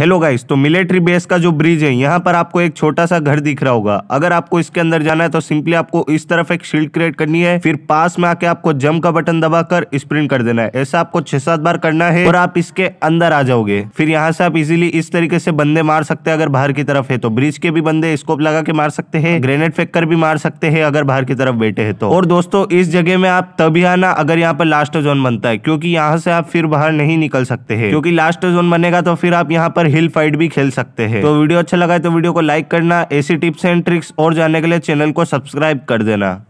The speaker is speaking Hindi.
हेलो गाइस तो मिलिट्री बेस का जो ब्रिज है यहाँ पर आपको एक छोटा सा घर दिख रहा होगा अगर आपको इसके अंदर जाना है तो सिंपली आपको इस तरफ एक शील्ड क्रिएट करनी है फिर पास में आके आपको जम का बटन दबाकर स्प्रिंट कर देना है ऐसा आपको छह सात बार करना है और आप इसके अंदर आ जाओगे फिर यहाँ से आप इजिली इस तरीके से बंदे मार सकते हैं अगर बाहर की तरफ है तो ब्रिज के भी बंदे स्कोप लगा के मार सकते हैं ग्रेनेड फेंक कर भी मार सकते हैं अगर बाहर की तरफ बैठे है तो और दोस्तों इस जगह में आप तभी आना अगर यहाँ पर लास्ट जोन बनता है क्योंकि यहाँ से आप फिर बाहर नहीं निकल सकते है क्योंकि लास्ट जोन बनेगा तो फिर आप यहाँ पर हिल फाइट भी खेल सकते हैं तो वीडियो अच्छा लगा है तो वीडियो को लाइक करना ऐसी टिप्स एंड ट्रिक्स और जानने के लिए चैनल को सब्सक्राइब कर देना